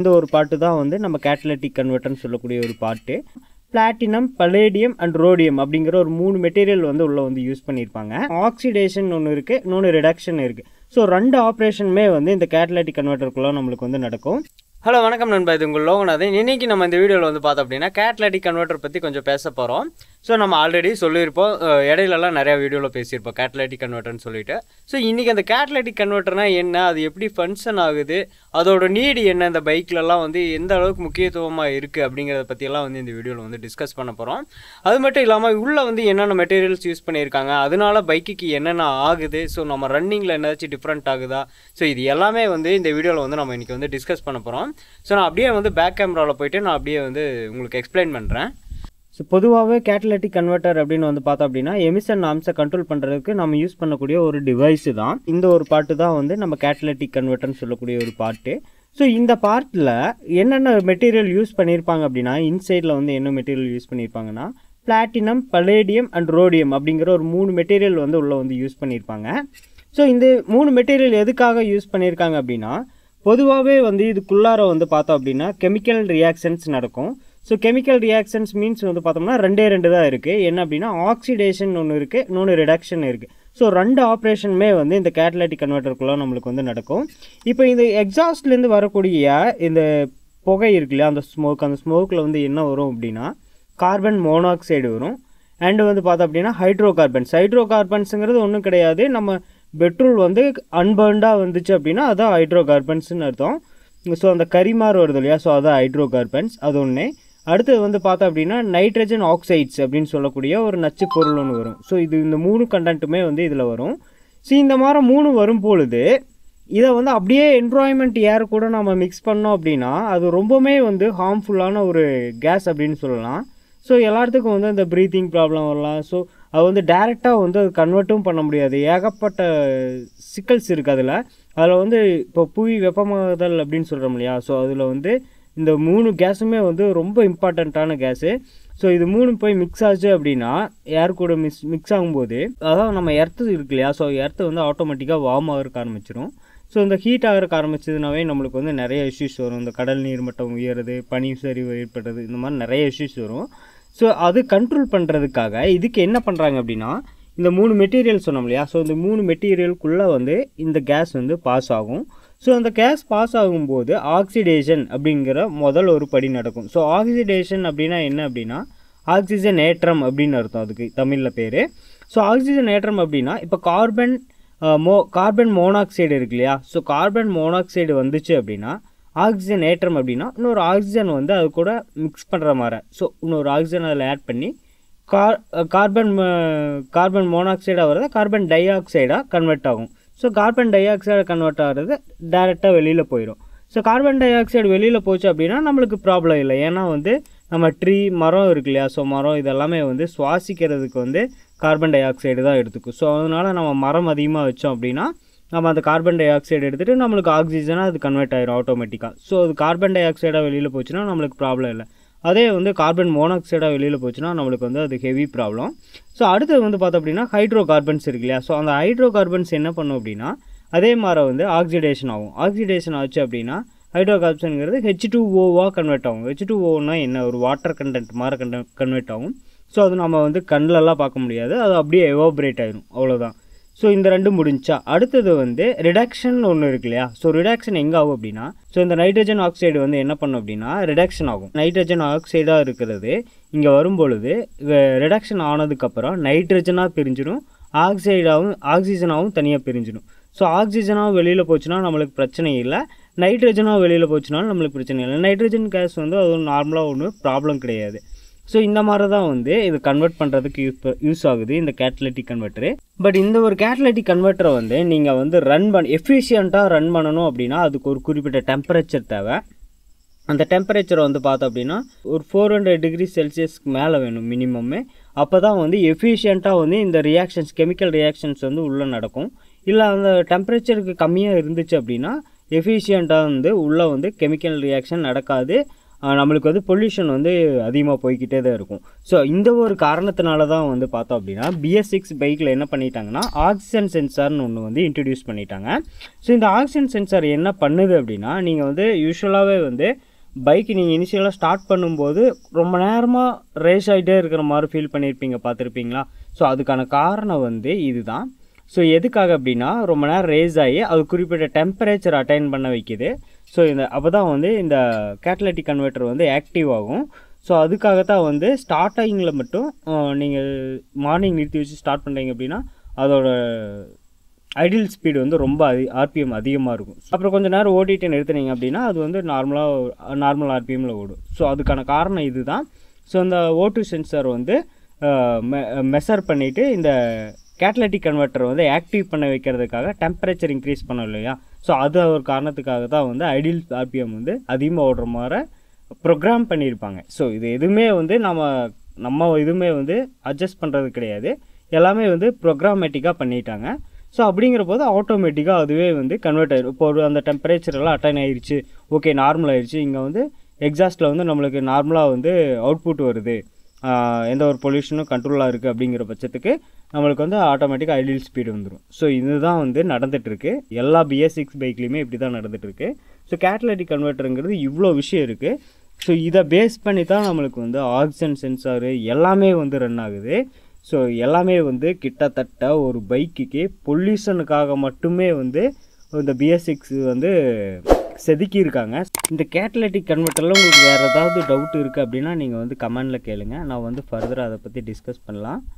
இந்த ஒரு பாட்டு தான் வந்து நம்ம கேட்டலட்டிக் கன்வெர்டர்னு சொல்லக்கூடிய ஒரு பாட்டு பிளாட்டினம் பலேடியம் அண்ட் ரோடியம் அப்படிங்கிற ஒரு மூணு மெட்டீரியல் வந்து உள்ளே வந்து யூஸ் பண்ணியிருப்பாங்க ஆக்சிடேஷன் ஒன்று இருக்குது இன்னொன்று ரிடக்ஷன் இருக்குது ஸோ ரெண்டு ஆப்ரேஷனுமே வந்து இந்த கேட்டலட்டிக் கன்வெர்ட்டருக்குள்ளே நம்மளுக்கு வந்து நடக்கும் ஹலோ வணக்கம் நண்பா இது உங்கள் லோகநாதன் இன்னைக்கு நம்ம இந்த வீடியோவில் வந்து பார்த்தோம் அப்படின்னா கேட்டலட்டிக் கன்வெர்ட்டர் பற்றி கொஞ்சம் பேச போகிறோம் ஸோ நம்ம ஆல்ரெடி சொல்லியிருப்போம் இடையிலலாம் நிறையா வீடியோவில் பேசியிருப்போம் கேட்டலைட்டிக் கன்வெர்ட்டர்னு சொல்லிட்டு ஸோ இன்றைக்கி அந்த கேட்டலைட்டிக் கன்வெர்ட்டர்னால் என்ன அது எப்படி ஃபங்க்ஷன் ஆகுது அதோட நீடு என்ன இந்த பைக்கிலலாம் வந்து எந்த அளவுக்கு முக்கியத்துவமாக இருக்குது அப்படிங்கிறத பற்றியெல்லாம் வந்து இந்த வீடியோவில் வந்து டிஸ்கஸ் பண்ண போகிறோம் அது மட்டும் இல்லாமல் உள்ளே வந்து என்னென்ன மெட்டீரியல்ஸ் யூஸ் பண்ணியிருக்காங்க அதனால பைக்குக்கு என்னென்ன ஆகுது ஸோ நம்ம ரன்னிங்கில் என்னாச்சும் டிஃப்ரெண்ட் ஆகுதா ஸோ இது எல்லாமே வந்து இந்த வீடியோவில் வந்து நம்ம இன்றைக்கி வந்து டிஸ்கஸ் பண்ண போகிறோம் ஸோ நான் அப்படியே வந்து பேக் கேமராவில் போயிட்டு நான் அப்படியே வந்து உங்களுக்கு எக்ஸ்பிளைன் பண்ணுறேன் ஸோ பொதுவாகவே கேட்டலட்டிக் கன்வெர்ட்டர் அப்படின்னு வந்து பார்த்தோம் அப்படின்னா எமிஷன் நாம்ஸை கண்ட்ரோல் பண்ணுறதுக்கு நம்ம யூஸ் பண்ணக்கூடிய ஒரு டிவைஸு தான் இந்த ஒரு பாட்டு தான் வந்து நம்ம கேட்டலட்டிக் கன்வெர்டர்னு சொல்லக்கூடிய ஒரு பாட்டு ஸோ இந்த பார்ட்டில் என்னென்ன மெட்டீரியல் யூஸ் பண்ணியிருப்பாங்க அப்படின்னா இன்சைடில் வந்து என்ன மெட்டீரியல் யூஸ் பண்ணியிருப்பாங்கன்னா பிளாட்டினம் பலேடியம் அண்ட் ரோடியம் அப்படிங்கிற ஒரு மூணு மெட்டீரியல் வந்து உள்ளே வந்து யூஸ் பண்ணியிருப்பாங்க ஸோ இந்த மூணு மெட்டீரியல் எதுக்காக யூஸ் பண்ணியிருக்காங்க அப்படின்னா பொதுவாகவே வந்து இதுக்குள்ளார வந்து பார்த்தோம் அப்படின்னா கெமிக்கல் ரியாக்ஷன்ஸ் நடக்கும் ஸோ கெமிக்கல் ரியாக்ஷன்ஸ் மீன்ஸ் வந்து பார்த்தோம்னா ரெண்டே ரெண்டு தான் இருக்குது என்ன அப்படின்னா ஆக்சிடேஷன் ஒன்று இருக்குது இன்னொன்று ரிடக்ஷன் இருக்குது ஸோ ரெண்டு ஆப்ரேஷனுமே வந்து இந்த கேட்டலைட்டிக் கன்வெர்டருக்குள்ளே நம்மளுக்கு வந்து நடக்கும் இப்போ இந்த எக்ஸாஸ்ட்லேருந்து வரக்கூடிய இந்த புகை இருக்குல்ல அந்த ஸ்மோக் அந்த ஸ்மோக்கில் வந்து என்ன வரும் அப்படின்னா கார்பன் மோனாக்சைடு வரும் அண்டு வந்து பார்த்தோம் அப்படின்னா ஹைட்ரோ கார்பன்ஸ் ஹைட்ரோ கார்பன்ஸுங்கிறது ஒன்றும் கிடையாது நம்ம பெட்ரோல் வந்து அன்பர்ன்டாக வந்துச்சு அப்படின்னா அதுதான் ஹைட்ரோ கார்பன்ஸ்னு அர்த்தம் ஸோ அந்த கரிமார் வருது இல்லையா ஸோ அதான் ஹைட்ரோ கார்பன்ஸ் அது ஒன்று அடுத்தது வந்து பார்த்தோம் அப்படின்னா நைட்ரஜன் ஆக்சைட்ஸ் அப்படின்னு சொல்லக்கூடிய ஒரு நச்சு பொருள் ஒன்று வரும் ஸோ இது இந்த மூணு கண்டென்ட்டுமே வந்து இதில் வரும் ஸோ இந்த மாதிரி மூணு வரும் பொழுது இதை வந்து அப்படியே என்வாயன்மெண்ட் ஏர் கூட நம்ம மிக்ஸ் பண்ணோம் அப்படின்னா அது ரொம்பவுமே வந்து ஹார்ம்ஃபுல்லான ஒரு கேஸ் அப்படின்னு சொல்லலாம் ஸோ எல்லாத்துக்கும் வந்து அந்த ப்ரீத்திங் ப்ராப்ளம் வரலாம் ஸோ அது வந்து டைரெக்டாக வந்து அது கன்வெர்ட்டும் பண்ண முடியாது ஏகப்பட்ட சிக்கல்ஸ் இருக்குது அதில் அதில் வந்து இப்போ புவி வெப்பமாதல் அப்படின்னு சொல்கிறோம் இல்லையா ஸோ அதில் வந்து இந்த மூணு கேஸுமே வந்து ரொம்ப இம்பார்ட்டண்ட்டான கேஸு ஸோ இது மூணு போய் மிக்ஸ் ஆச்சு அப்படின்னா ஏர் கூட மிக்ஸ் மிக்ஸ் ஆகும்போது அதாவது நம்ம எர்த்து இருக்கு இல்லையா ஸோ எர்த்து வந்து ஆட்டோமேட்டிக்காக வார்ம் ஆகிறக்க ஆரம்பிச்சிடும் ஸோ இந்த ஹீட் ஆகிறக்க ஆரம்பிச்சதுனாவே நம்மளுக்கு வந்து நிறைய இஷ்யூஸ் வரும் இந்த கடல் நீர் மட்டம் உயர்றது பனி சரிவு ஏற்படுறது இந்த மாதிரி நிறைய இஷ்யூஸ் வரும் ஸோ அது கண்ட்ரோல் பண்ணுறதுக்காக இதுக்கு என்ன பண்ணுறாங்க அப்படின்னா இந்த மூணு மெட்டீரியல் சொன்னோம் இல்லையா ஸோ இந்த மூணு மெட்டீரியலுக்குள்ளே வந்து இந்த கேஸ் வந்து பாஸ் ஆகும் ஸோ அந்த கேஸ் பாஸ் ஆகும்போது ஆக்சிடேஷன் அப்படிங்கிற முதல் ஒரு படி நடக்கும் ஸோ ஆக்சிடேஷன் அப்படின்னா என்ன அப்படின்னா ஆக்சிஜன் ஏற்றம் அப்படின்னு அர்த்தம் அதுக்கு தமிழில் பேர் ஸோ ஆக்சிஜன் ஏற்றம் அப்படின்னா இப்போ கார்பன் மோ கார்பன் மோனாக்சைடு இருக்கு இல்லையா ஸோ கார்பன் மோனாக்சைடு வந்துச்சு அப்படின்னா ஆக்சிஜன் ஏற்றம் அப்படின்னா இன்னொரு ஆக்சிஜன் வந்து அது கூட மிக்ஸ் பண்ணுற மாதிரி ஸோ இன்னொரு ஆக்சிஜன் அதில் ஆட் பண்ணி கார் கார்பன் கார்பன் மோனாக்சைடாக வரதை கார்பன் டை ஆக்சைடாக கன்வெர்ட் ஆகும் so carbon dioxide convert ஆகிறது டைரெக்டாக வெளியில் போயிடும் ஸோ கார்பன் டை ஆக்சைடு வெளியில் போச்சு அப்படின்னா நம்மளுக்கு ப்ராப்ளம் இல்லை ஏன்னா வந்து நம்ம ட்ரீ மரம் இருக்கு இல்லையா ஸோ மரம் இதெல்லாமே வந்து சுவாசிக்கிறதுக்கு வந்து கார்பன் டை ஆக்சைடு தான் எடுத்துக்கும் ஸோ அதனால் நம்ம மரம் அதிகமாக வச்சோம் அப்படின்னா நம்ம அந்த கார்பன் டை ஆக்சைடு எடுத்துகிட்டு நம்மளுக்கு ஆக்சிஜனாக அது கன்வெர்ட் ஆகிடும் ஆட்டோமேட்டிக்காக ஸோ அது கார்பன் டை ஆக்சைடாக வெளியில் போச்சுன்னா நம்மளுக்கு ப்ராப்ளம் இல்லை அதே வந்து கார்பன் மோனாக்சைடாக வெளியில் போச்சுன்னா நம்மளுக்கு வந்து அது ஹெவி ப்ராப்ளம் ஸோ அடுத்தது வந்து பார்த்தோம் அப்படின்னா ஹைட்ரோ கார்பன்ஸ் இருக்கு இல்லையா ஸோ அந்த ஹைட்ரோ கார்பன்ஸ் என்ன பண்ணும் அப்படின்னா அதே மாதிரி வந்து ஆக்சிடேஷன் ஆகும் ஆக்சிடேஷன் ஆச்சு அப்படின்னா ஹைட்ரோ கார்பன்ஸுங்கிறது ஹெச் டூ ஓவாக கன்வெர்ட் ஆகும் ஹெச் டூ ஓன்னா என்ன ஒரு வாட்டர் கண்டென்ட் மாதிரி கன்வெர்ட் ஆகும் ஸோ அது நம்ம வந்து கண்ணிலலாம் பார்க்க முடியாது அது அப்படியே எவாபரேட் ஆகிடும் அவ்வளோதான் ஸோ இந்த ரெண்டும் முடிஞ்சா அடுத்தது வந்து ரிடாக்ஷன் ஒன்று இருக்கு இல்லையா ஸோ ரிடாக்ஷன் எங்கே ஆகும் அப்படின்னா ஸோ இந்த நைட்ரஜன் ஆக்சைடு வந்து என்ன பண்ணும் அப்படின்னா ரிடாக்ஷன் ஆகும் நைட்ரஜன் ஆக்சைடாக இருக்கிறது இங்கே வரும்பொழுது ரிடாக்ஷன் ஆனதுக்கப்புறம் நைட்ரஜனாக பிரிஞ்சிடும் ஆக்சைடாகவும் ஆக்சிஜனாகவும் தனியாக பிரிஞ்சிடும் ஸோ ஆக்சிஜனாக வெளியில் போச்சுன்னா நம்மளுக்கு பிரச்சனை இல்லை நைட்ரஜனாக வெளியில் போச்சுனாலும் நம்மளுக்கு பிரச்சனை இல்லை நைட்ரஜன் கேஸ் வந்து அது நார்மலாக ஒன்றும் ப்ராப்ளம் கிடையாது ஸோ இந்த மாதிரி தான் வந்து இது கன்வெர்ட் பண்ணுறதுக்கு யூஸ் யூஸ் ஆகுது இந்த கேட்லட்டிக் கன்வெர்ட்ரு பட் இந்த ஒரு கேட்லட்டிக் கன்வெர்ட்டரை வந்து நீங்கள் வந்து ரன் பண்ண எஃபிஷியண்ட்டாக ரன் பண்ணணும் அப்படின்னா அதுக்கு ஒரு குறிப்பிட்ட டெம்பரேச்சர் தேவை அந்த டெம்பரேச்சரை வந்து பார்த்தோம் அப்படின்னா ஒரு ஃபோர் ஹண்ட்ரட் டிகிரி செல்சியஸ்க்கு மேலே வேணும் மினிமம்மே அப்போ தான் வந்து எஃபிஷியண்ட்டாக வந்து இந்த ரியாக்ஷன்ஸ் கெமிக்கல் ரியாக்ஷன்ஸ் வந்து உள்ளே நடக்கும் இல்லை அந்த டெம்பரேச்சருக்கு கம்மியாக இருந்துச்சு அப்படின்னா எஃபிஷியண்ட்டாக வந்து உள்ளே வந்து கெமிக்கல் ரியாக்ஷன் நடக்காது நம்மளுக்கு வந்து பொல்யூஷன் வந்து அதிகமாக போய்கிட்டே தான் இருக்கும் ஸோ இந்த ஒரு காரணத்தினால தான் வந்து பார்த்தோம் அப்படின்னா பிஎஸ் சிக்ஸ் பைக்கில் என்ன பண்ணிட்டாங்கன்னா ஆக்சிஜன் சென்சார்னு ஒன்று வந்து இன்ட்ரடியூஸ் பண்ணிட்டாங்க ஸோ இந்த ஆக்சிஜன் சென்சார் என்ன பண்ணுது அப்படின்னா நீங்கள் வந்து யூஸ்வலாகவே வந்து பைக் நீங்கள் இனிஷியலாக ஸ்டார்ட் பண்ணும்போது ரொம்ப நேரமாக ரேஸ் ஆகிட்டே இருக்கிற மாதிரி ஃபீல் பண்ணியிருப்பீங்க பார்த்துருப்பீங்களா ஸோ அதுக்கான காரணம் வந்து இதுதான் ஸோ எதுக்காக அப்படின்னா ரொம்ப நேரம் ரேஸ் ஆகி அது குறிப்பிட்ட டெம்பரேச்சர் அட்டைன் பண்ண வைக்கிது ஸோ இந்த அப்போ தான் வந்து இந்த கேட்டலட்டிக் கன்வெர்ட்டர் வந்து ஆக்டிவ் ஆகும் ஸோ அதுக்காக தான் வந்து ஸ்டார்டிங்கில் மட்டும் நீங்கள் மார்னிங் நிறுத்தி வச்சு ஸ்டார்ட் பண்ணுறீங்க அப்படின்னா அதோட ஐடியல் ஸ்பீடு வந்து ரொம்ப அதி ஆர்பிஎம் அதிகமாக இருக்கும் அப்புறம் கொஞ்சம் நேரம் ஓடிட்டு நிறுத்துனீங்க அப்படின்னா அது வந்து நார்மலாக நார்மல் ஆர்பிஎம்மில் ஓடும் ஸோ அதுக்கான காரணம் இது தான் ஸோ இந்த ஓட்டு சென்சார் வந்து மெஷர் பண்ணிவிட்டு இந்த கேட்டலட்டிக் கன்வெர்ட்டரை வந்து ஆக்டிவ் பண்ண வைக்கிறதுக்காக டெம்பரேச்சர் இன்க்ரீஸ் பண்ணோம் இல்லையா ஸோ அது ஒரு காரணத்துக்காக தான் வந்து ஐடியல் ஆர்பிஎம் வந்து அதிகமாக ஓடுற மாதிரி ப்ரோக்ராம் பண்ணியிருப்பாங்க ஸோ இது எதுவுமே வந்து நம்ம நம்ம எதுவுமே வந்து அட்ஜஸ்ட் பண்ணுறது கிடையாது எல்லாமே வந்து ப்ரோக்ராமேட்டிக்காக பண்ணிட்டாங்க ஸோ அப்படிங்கிற போது ஆட்டோமேட்டிக்காக அதுவே வந்து கன்வெர்ட் ஆயிடும் இப்போ ஒரு அந்த டெம்பரேச்சரெல்லாம் அட்டைன் ஆயிடுச்சு ஓகே நார்மல் ஆயிடுச்சு இங்கே வந்து எக்ஸாஸ்ட்டில் வந்து நம்மளுக்கு நார்மலாக வந்து அவுட்புட் வருது எந்த ஒரு பொல்யூஷனும் கண்ட்ரோலாக இருக்குது அப்படிங்கிற பட்சத்துக்கு நம்மளுக்கு வந்து ஆட்டோமேட்டிக்காக ஐடியல் ஸ்பீடு வந்துடும் ஸோ இதுதான் வந்து நடந்துகிட்ருக்கு எல்லா பிஎஸ் சிக்ஸ் பைக்லேயுமே இப்படி தான் நடந்துகிட்ருக்கு ஸோ கேட்டலட்டிக் கன்வெர்டருங்கிறது இவ்வளோ விஷயம் இருக்குது ஸோ இதை பேஸ் பண்ணி தான் நம்மளுக்கு வந்து ஆக்சிஜன் சென்சாரு எல்லாமே வந்து ரன் ஆகுது ஸோ எல்லாமே வந்து கிட்டத்தட்ட ஒரு பைக்குக்கு பொல்யூஷனுக்காக மட்டுமே வந்து இந்த பிஎஸ் சிக்ஸ் வந்து செதுக்கியிருக்காங்க இந்த கேட்டலட்டிக் கன்வெர்டரில் உங்களுக்கு வேறு ஏதாவது டவுட் இருக்குது அப்படின்னா நீங்கள் வந்து கமெண்டில் கேளுங்கள் நான் வந்து ஃபர்தராக அதை பற்றி டிஸ்கஸ் பண்ணலாம்